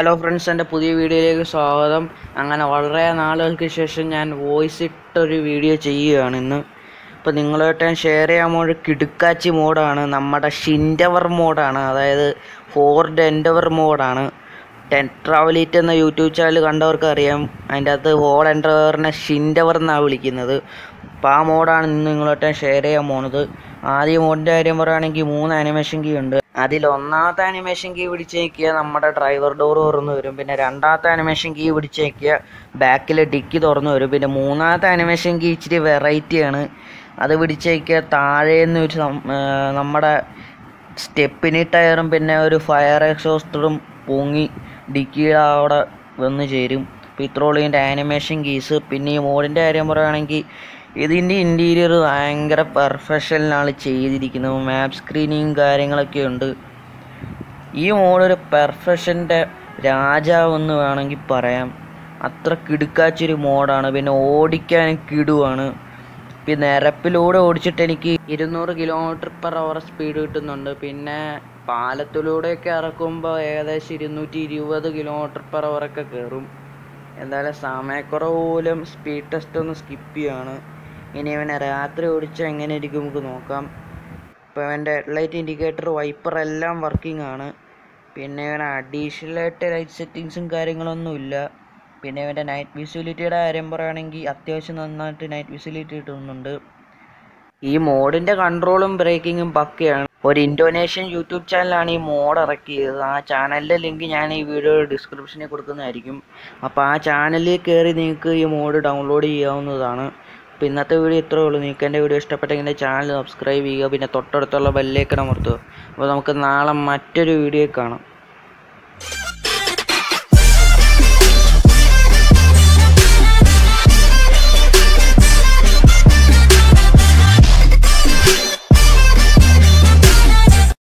hello friends എൻ്റെ പുതിയ വീഡിയോയിലേക്ക് സ്വാഗതം അങ്ങനെ വളരെ നാളുകൾക്ക് ശേഷം ഞാൻ വോയിസ് ഇട്ടൊരു വീഡിയോ ചെയ്യുകയാണ് ഇന്ന് അപ്പോൾ നിങ്ങളുമായിട്ട് ഞാൻ ഷെയർ ചെയ്യാൻ പോകുന്ന കിടുക്കാച്ചി മോഡാണ് നമ്മുടെ ഷിൻഡവർ മോഡാണ് അതായത് ഫോർഡ് എൻഡവർ മോഡാണ് ടെൻ ട്രാവലീറ്റ് എന്ന യൂട്യൂബ് ചാനൽ കണ്ടവർക്ക് അറിയാം അതിൻ്റെ അകത്ത് ഹോൾ എൻഡവറിനെ ഷിൻഡവർ എന്നാണ് വിളിക്കുന്നത് അപ്പോൾ ആ മോഡാണ് ഇന്ന് നിങ്ങളുമായിട്ട് ഷെയർ ചെയ്യാൻ പോണത് ആദ്യം മോഡിൻ്റെ കാര്യം പറയുകയാണെങ്കിൽ മൂന്ന് ആനിമേഷൻ കീ ഉണ്ട് അതിൽ ഒന്നാമത്തെ ആനിമേഷൻ കീ പിടിച്ച് നിൽക്കുക നമ്മുടെ ഡ്രൈവർ ഡോർ തുറന്നു വരും പിന്നെ രണ്ടാമത്തെ ആനിമേഷൻ കീ പിടിച്ച് നിൽക്കുക ബാക്കിൽ ഡിക്കി തുറന്നു വരും പിന്നെ മൂന്നാമത്തെ ആനിമേഷൻ കീ ഇച്ചിരി വെറൈറ്റിയാണ് അത് പിടിച്ച് നിൽക്കുക താഴേന്ന് നമ്മുടെ സ്റ്റെപ്പിനി ടയറും പിന്നെ ഒരു ഫയർ എക്സോസ്റ്ററും പൊങ്ങി ഡിക്കിയുടെ അവിടെ വന്ന് ചേരും അപ്പോൾ ഇത്രയുള്ളൂ ഇതിൻ്റെ ആനിമേഷൻ കീസ് പിന്നെ ഈ മോഡിൻ്റെ കാര്യം പറയുകയാണെങ്കിൽ ഇതിൻ്റെ ഇൻറ്റീരിയർ ഭയങ്കര പെർഫെക്ഷനിലാണ് ചെയ്തിരിക്കുന്നത് മാപ്പ് സ്ക്രീനിങ് കാര്യങ്ങളൊക്കെ ഉണ്ട് ഈ മോഡൊരു പെർഫെക്ഷൻ്റെ രാജാവെന്ന് എന്ന് വേണമെങ്കിൽ പറയാം അത്ര കിടുക്കാച്ചൊരു മോഡാണ് പിന്നെ ഓടിക്കാൻ കിടുവാണ് പിന്നെ നിരപ്പിലൂടെ ഓടിച്ചിട്ട് എനിക്ക് ഇരുന്നൂറ് കിലോമീറ്റർ പെർ അവർ സ്പീഡ് കിട്ടുന്നുണ്ട് പിന്നെ പാലത്തിലൂടെയൊക്കെ ഇറക്കുമ്പോൾ ഏകദേശം ഇരുന്നൂറ്റി ഇരുപത് കിലോമീറ്റർ പെർ അവറൊക്കെ കയറും എന്തായാലും സമയക്കുറവ് പോലും സ്പീഡ് ടെസ്റ്റ് ഒന്ന് സ്കിപ്പ് ചെയ്യാണ് ഇനി ഇവനെ രാത്രി ഓടിച്ചാൽ എങ്ങനെ ഇരിക്കും നമുക്ക് നോക്കാം ഇപ്പോൾ ഇവൻ്റെ ലൈറ്റ് ഇൻഡിക്കേറ്റർ വൈപ്പർ എല്ലാം വർക്കിംഗ് ആണ് പിന്നെ ഇവൻ ആയിട്ട് ലൈറ്റ് സെറ്റിങ്സും കാര്യങ്ങളൊന്നും ഇല്ല പിന്നെ ഇവൻ്റെ നൈറ്റ് വിസിബിലിറ്റിയുടെ കാര്യം പറയുകയാണെങ്കിൽ അത്യാവശ്യം നന്നായിട്ട് നൈറ്റ് വിസിബിലിറ്റി കിട്ടുന്നുണ്ട് ഈ മോഡിൻ്റെ കൺട്രോളും ബ്രേക്കിങ്ങും പക്കയാണ് ഒരു ഇൻഡോനേഷ്യൻ യൂട്യൂബ് ചാനലാണ് ഈ മോഡ് ഇറക്കിയത് ആ ചാനലിൻ്റെ ലിങ്ക് ഞാൻ ഈ വീഡിയോ ഡിസ്ക്രിപ്ഷനിൽ കൊടുക്കുന്നതായിരിക്കും അപ്പോൾ ആ ചാനലിൽ കയറി നിങ്ങൾക്ക് ഈ മോഡ് ഡൗൺലോഡ് ചെയ്യാവുന്നതാണ് അപ്പോൾ ഇന്നത്തെ വീഡിയോ ഇത്രേ ഉള്ളൂ നിങ്ങൾക്ക് എൻ്റെ വീഡിയോ ഇഷ്ടപ്പെട്ടെങ്കിൽ ചാനൽ സബ്സ്ക്രൈബ് ചെയ്യുക പിന്നെ തൊട്ടടുത്തുള്ള ബെല്ലേക്കണം അമർത്തുക അപ്പോൾ നമുക്ക് നാളെ മറ്റൊരു വീഡിയോ കാണാം